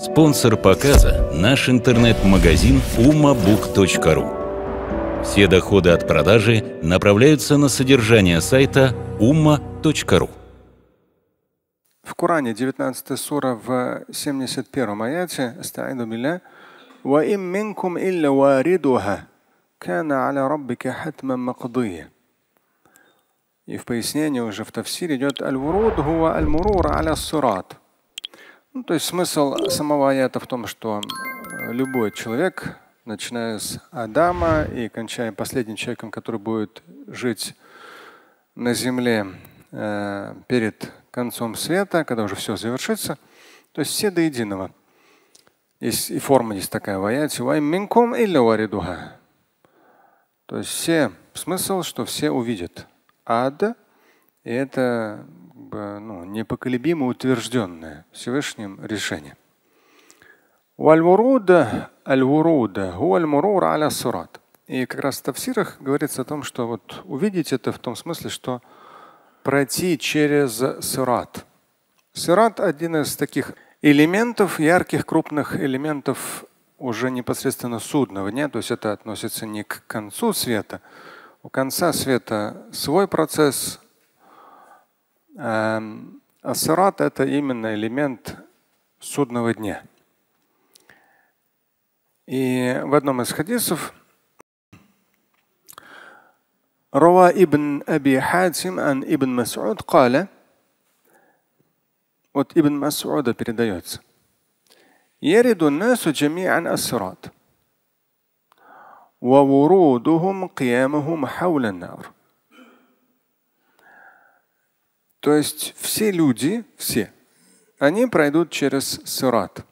Спонсор показа – наш интернет-магазин umabook.ru. Все доходы от продажи направляются на содержание сайта umma.ru. В Коране 19 сура в 71 аяте «Астаиду билля» وإن минкум إلا واردها кана аля ربك حتما مقضيا И в пояснении уже в тафсире идет «Аль-вуруд хуа аль-мурур аля сурат». Ну, то есть смысл самого аята в том, что любой человек, начиная с Адама и кончая последним человеком, который будет жить на земле э, перед концом света, когда уже все завершится, то есть все до единого. Есть, и форма есть такая в аяте. То есть все, смысл, что все увидят ад, и это бы ну, непоколебимо утвержденное Всевышним решение. И как раз в тафсирах говорится о том, что вот увидеть это в том смысле, что пройти через сират. Сират – один из таких элементов, ярких, крупных элементов уже непосредственно судного дня, то есть это относится не к концу света. У конца света свой процесс, Эм, Ассират – это именно элемент судного дня. И в одном из хадисов روى ابن أبي حاتم عن ابن مسعود قال вот Ибн Масуда передается. يرد الناس جميعا الصراط وورودهم قيامهم حول النار то есть все люди, все, они пройдут через сират.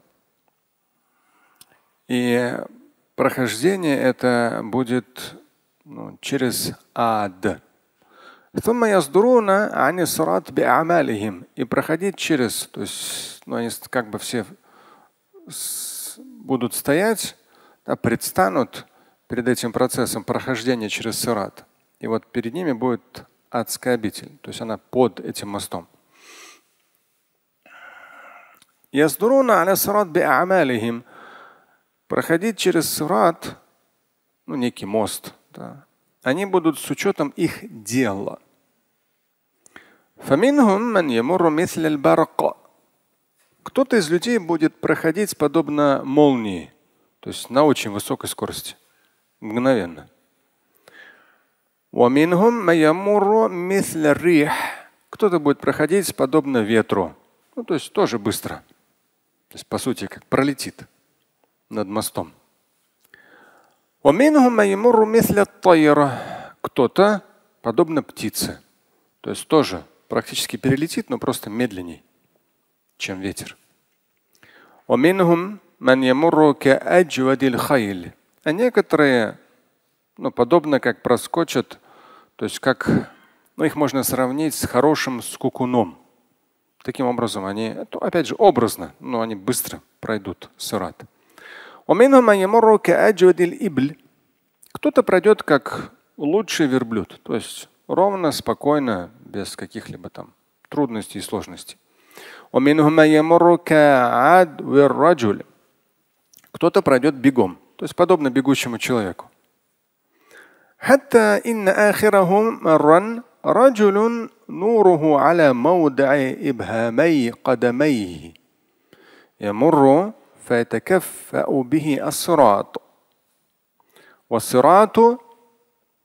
И прохождение это будет ну, через ад. сурат И проходить через, то есть ну, они как бы все будут стоять, да, предстанут перед этим процессом прохождения через сурат, И вот перед ними будет адская обитель. То есть она под этим мостом. Проходить через Сурат, ну, некий мост, да, они будут с учетом их дела. Кто-то из людей будет проходить подобно молнии, то есть на очень высокой скорости, мгновенно. Кто-то будет проходить подобно ветру. Ну, то есть тоже быстро. То есть, по сути, как пролетит над мостом. Кто-то подобно птице. То есть тоже практически перелетит, но просто медленней, чем ветер. А некоторые ну, подобно как проскочат, то есть как ну, их можно сравнить с хорошим скукуном. Таким образом, они, опять же, образно, но они быстро пройдут сырат. Кто-то пройдет как лучший верблюд, то есть ровно, спокойно, без каких-либо там трудностей и сложностей. Кто-то пройдет бегом, то есть подобно бегущему человеку. حتى إن آخرهم مرا رجل نوره على موضع إبهامي قدميه يمر فيتكفأ به الصراط والصراط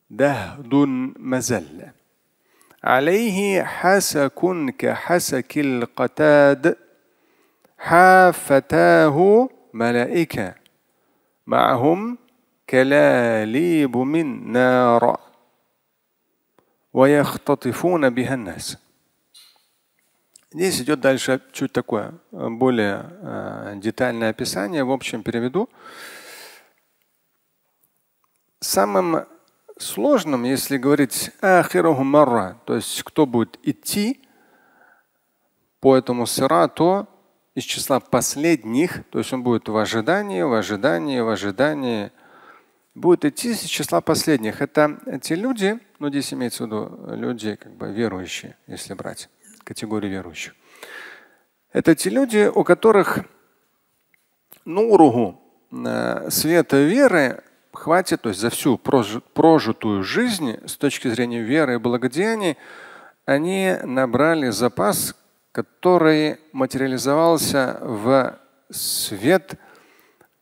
دهد مزل عليه حسك كحسك القتاد حافتاه ملائكة معهم كلاليب من نار ويختطفون بها الناس Здесь идет дальше чуть такое э, более э, детальное описание. В общем, переведу. Самым сложным, если говорить марра, то есть кто будет идти по этому сыра, то из числа последних, то есть он будет в ожидании, в ожидании, в ожидании – Будет идти из числа последних. Это те люди, ну здесь имеется в виду люди как бы верующие, если брать категорию верующих. Это те люди, у которых нуругу э, света веры хватит, то есть за всю прожитую жизнь с точки зрения веры и благодеяний, они набрали запас, который материализовался в свет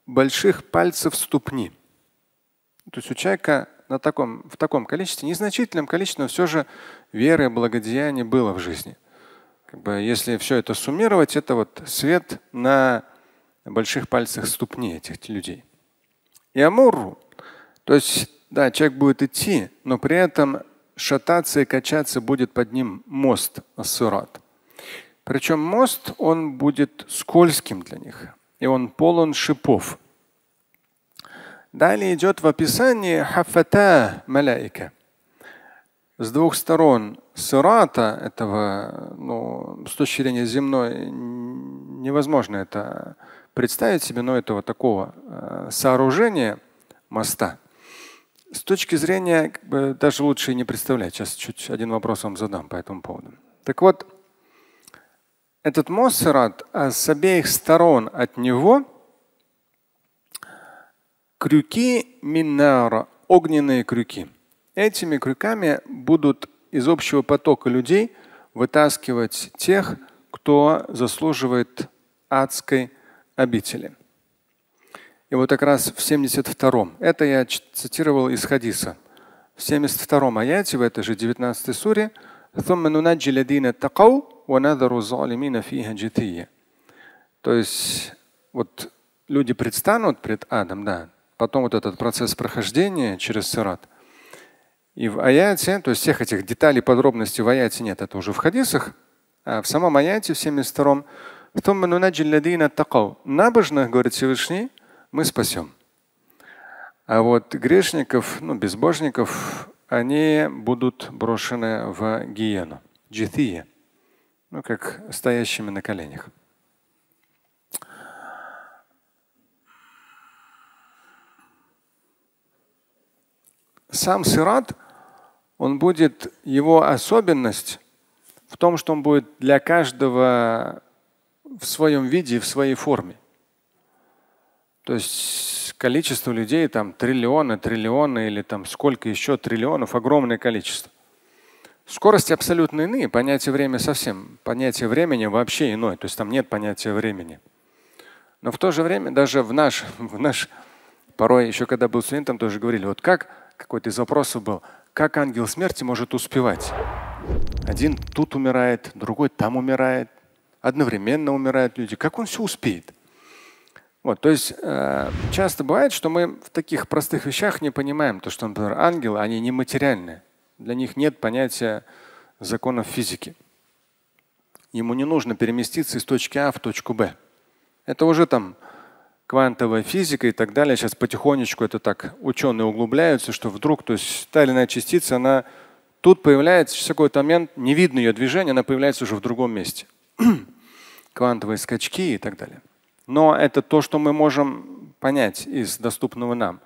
больших пальцев ступни. То есть у человека на таком, в таком количестве, незначительном количестве, но все же веры, и благодеяния было в жизни. Как бы, если все это суммировать, это вот свет на больших пальцах ступни этих людей. И амуру. То есть, да, человек будет идти, но при этом шататься и качаться будет под ним мост ассурат. Причем мост, он будет скользким для них, и он полон шипов. Далее идет в описании хафата маляика. С двух сторон сырата этого, ну, с точки зрения земной, невозможно это представить себе, но этого такого э, сооружения моста. С точки зрения, как бы, даже лучше и не представлять. Сейчас чуть один вопрос вам задам по этому поводу. Так вот, этот мост Сират, а с обеих сторон от него Крюки минара – огненные крюки. Этими крюками будут из общего потока людей вытаскивать тех, кто заслуживает адской обители. И вот как раз в 72-м, это я цитировал из хадиса, в 72-м аяте, в этой же 19-й суре, то есть вот люди предстанут пред адом, да, потом вот этот процесс прохождения через сират. И в аяте, то есть всех этих деталей, подробностей в аяте нет, это уже в хадисах, а в самом аяте в 72-м набожных, говорит Всевышний, мы спасем. А вот грешников, ну, безбожников, они будут брошены в гиену, джитие ну, как стоящими на коленях. сам сират, он будет, его особенность в том, что он будет для каждого в своем виде, в своей форме. То есть количество людей, там триллионы, триллионы или там сколько еще триллионов, огромное количество. Скорости абсолютно иные, понятие времени совсем. Понятие времени вообще иное, то есть там нет понятия времени. Но в то же время даже в наш, в наш порой еще когда был студентом, тоже говорили, вот как какой-то из вопросов был, как ангел смерти может успевать? Один тут умирает, другой там умирает, одновременно умирают люди. Как он все успеет? Вот, то есть э, часто бывает, что мы в таких простых вещах не понимаем, то что, например, ангелы, они нематериальны. Для них нет понятия законов физики. Ему не нужно переместиться из точки А в точку Б. Это уже там квантовая физика и так далее. Сейчас потихонечку это так ученые углубляются, что вдруг, то есть та или иная частица, она тут появляется, через какой-то момент не видно ее движение, она появляется уже в другом месте. Квантовые скачки и так далее. Но это то, что мы можем понять из доступного нам.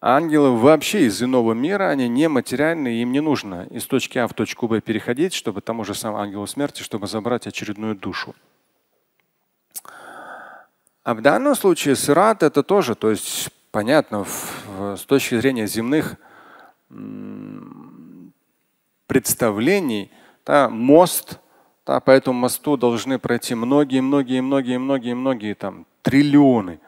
ангелы вообще из иного мира, они нематериальны, им не нужно из точки А в точку Б переходить, чтобы тому же сам ангелу смерти, чтобы забрать очередную душу. А в данном случае Сират это тоже, то есть понятно, в, с точки зрения земных представлений, да, мост, да, по этому мосту должны пройти многие, многие, многие, многие, многие там триллионы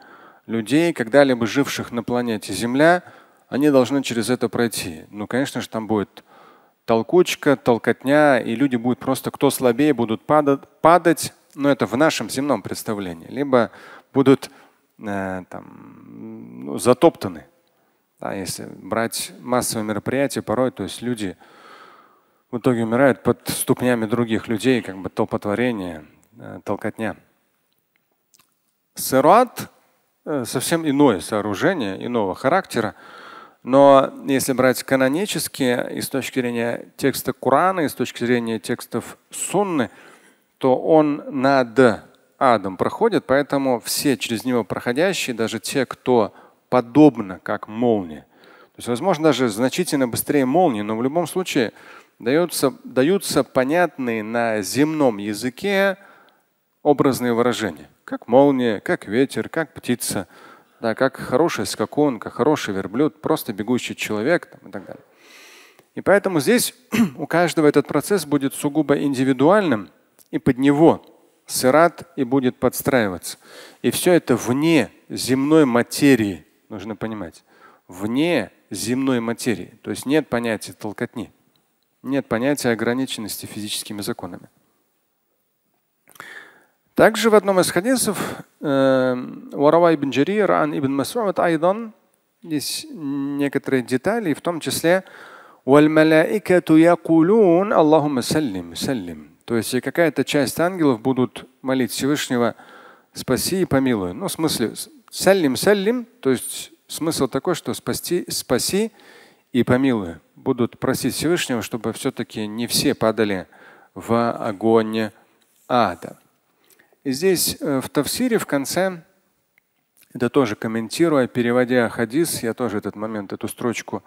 людей, когда-либо живших на планете Земля, они должны через это пройти. Ну, конечно же, там будет толкучка, толкотня, и люди будут просто, кто слабее, будут падать, падать но это в нашем земном представлении. Либо будут э, там, ну, затоптаны. Да, если брать массовые мероприятия порой, то есть люди в итоге умирают под ступнями других людей, как бы топотворение, э, толкотня. Сыруат э, совсем иное сооружение, иного характера. Но если брать канонические, и с точки зрения текста Корана, и с точки зрения текстов Сунны, то он над адом проходит, поэтому все через него проходящие, даже те, кто подобно как молния. То есть, возможно, даже значительно быстрее молнии, но в любом случае даются, даются понятные на земном языке образные выражения. Как молния, как ветер, как птица, да, как хорошая скакун, как хороший верблюд, просто бегущий человек там, и так далее. И поэтому здесь у каждого этот процесс будет сугубо индивидуальным, и под него сырат и будет подстраиваться. И все это вне земной материи, нужно понимать. Вне земной материи. То есть нет понятия толкотни. Нет понятия ограниченности физическими законами. Также в одном из хадисов Варава эм, ибн Джарир, Ан ибн Масуд, Айдан, есть некоторые детали, в том числе والملائكة يقولون اللهم سلم سلم то есть и какая-то часть ангелов будут молить Всевышнего «спаси и помилуй». Ну, в смысле «саллим, саллим», то есть смысл такой, что «спасти, спаси и помилуй». Будут просить Всевышнего, чтобы все-таки не все падали в огонь ада. И здесь э, в Тавсире в конце, это тоже комментируя, переводя хадис, я тоже этот момент, эту строчку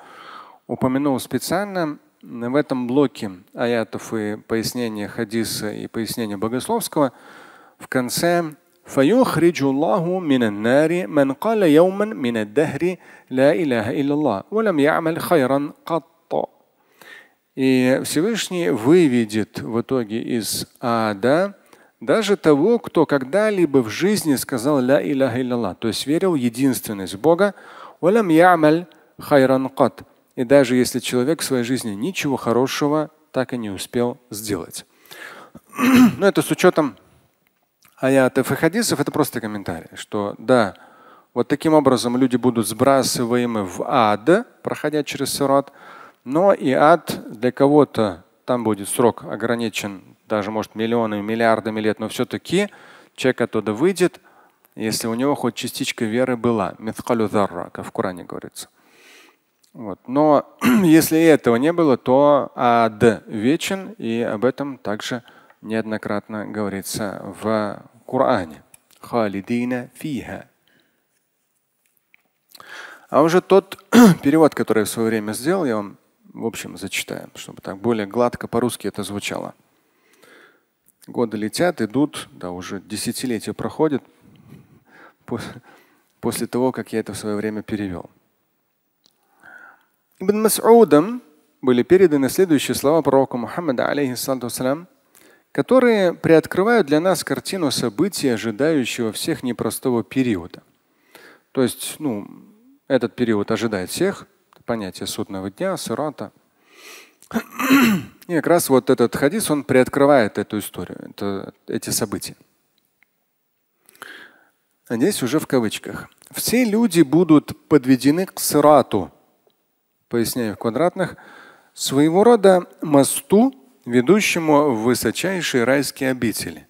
упомянул специально, в этом блоке аятов и пояснения хадиса и пояснения богословского в конце فيخرج الله من النار من قال يوما من الدهر لا إله إلا الله ولم И Всевышний выведет в итоге из ада даже того, кто когда-либо в жизни сказал «Ля илляха илля то есть верил в единственность Бога, «Валям ямаль хайран кат», и даже если человек в своей жизни ничего хорошего так и не успел сделать. Но это с учетом аятов и хадисов, это просто комментарий, что да, вот таким образом люди будут сбрасываемы в ад, проходя через сират, но и ад для кого-то там будет срок ограничен даже, может, миллионами, миллиардами лет, но все-таки человек оттуда выйдет, если у него хоть частичка веры была. Митхалю зарра, как в Коране говорится. Вот. Но если этого не было, то ад вечен, и об этом также неоднократно говорится в Коране. Халидина фиха. А уже тот перевод, который я в свое время сделал, я вам в общем зачитаю, чтобы так более гладко по-русски это звучало. Годы летят, идут, да уже десятилетия проходят после того, как я это в свое время перевел. Ибн Мас'удом были переданы следующие слова пророка Мухаммада, алейхиссалату которые приоткрывают для нас картину событий, ожидающего всех непростого периода. То есть, ну, этот период ожидает всех, понятие судного дня, сырата. И как раз вот этот хадис, он приоткрывает эту историю, это, эти события. здесь уже в кавычках. Все люди будут подведены к сырату, поясняю в квадратных, своего рода мосту, ведущему в высочайшие райские обители.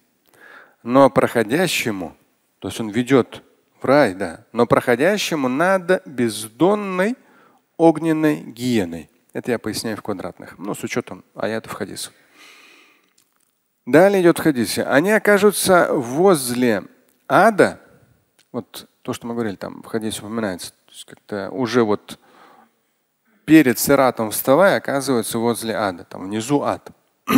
Но проходящему, то есть он ведет в рай, да, но проходящему надо бездонной огненной гиеной. Это я поясняю в квадратных, ну, с учетом аятов хадисов. Далее идет хадисе. Они окажутся возле ада, вот то, что мы говорили, там в хадисе упоминается, то есть как-то уже вот перед сиратом вставая, оказываются возле ада, там внизу ад.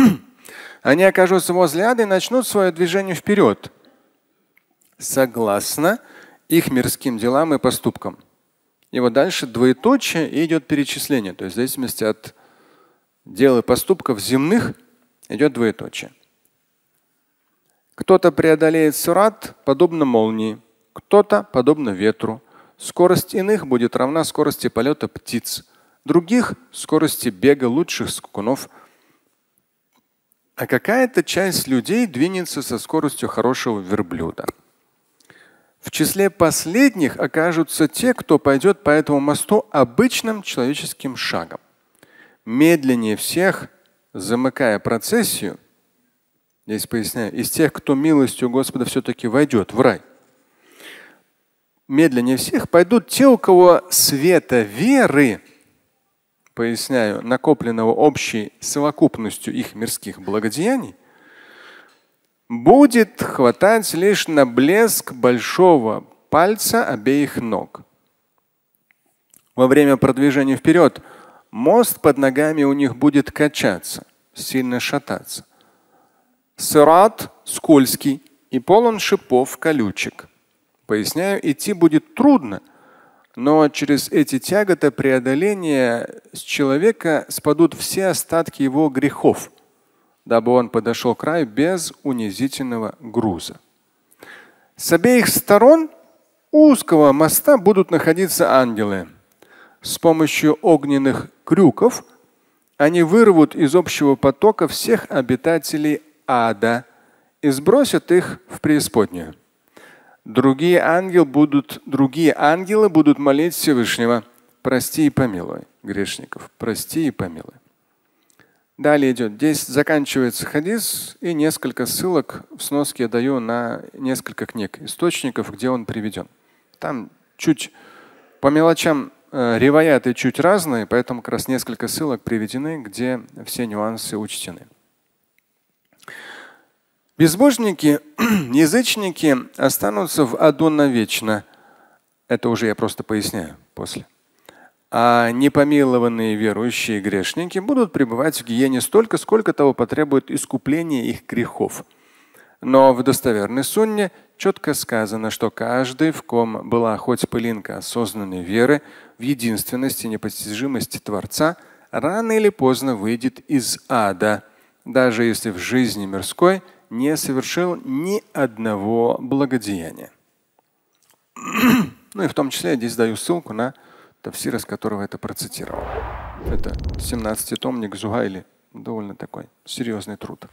Они окажутся возле ада и начнут свое движение вперед, согласно их мирским делам и поступкам. И вот дальше двоеточие и идет перечисление. То есть в зависимости от дел и поступков земных идет двоеточие. Кто-то преодолеет сурат подобно молнии, кто-то подобно ветру. Скорость иных будет равна скорости полета птиц других скорости бега лучших скакунов. А какая-то часть людей двинется со скоростью хорошего верблюда. В числе последних окажутся те, кто пойдет по этому мосту обычным человеческим шагом. Медленнее всех, замыкая процессию, здесь поясняю, из тех, кто милостью Господа все-таки войдет в рай, медленнее всех пойдут те, у кого света веры – поясняю, накопленного общей совокупностью их мирских благодеяний, будет хватать лишь на блеск большого пальца обеих ног. Во время продвижения вперед мост под ногами у них будет качаться, сильно шататься. Сырат скользкий и полон шипов колючек. Поясняю, идти будет трудно – но через эти тяготы преодоления с человека спадут все остатки его грехов, дабы он подошел к краю без унизительного груза. С обеих сторон узкого моста будут находиться ангелы. С помощью огненных крюков они вырвут из общего потока всех обитателей ада и сбросят их в преисподнюю. Другие ангелы будут, другие ангелы будут молить Всевышнего. Прости и помилуй грешников. Прости и помилуй. Далее идет. Здесь заканчивается хадис и несколько ссылок в сноске я даю на несколько книг, источников, где он приведен. Там чуть по мелочам э, ревояты чуть разные, поэтому как раз несколько ссылок приведены, где все нюансы учтены. Безбожники, язычники останутся в аду навечно. Это уже я просто поясняю после. А непомилованные верующие грешники будут пребывать в гиене столько, сколько того потребует искупление их грехов. Но в достоверной сунне четко сказано, что каждый, в ком была хоть пылинка осознанной веры в единственности непостижимости Творца, рано или поздно выйдет из ада, даже если в жизни мирской – не совершил ни одного благодеяния. ну и в том числе я здесь даю ссылку на тафсир, из которого это процитировал. Это 17-томник Зугайли. Довольно такой серьезный труд.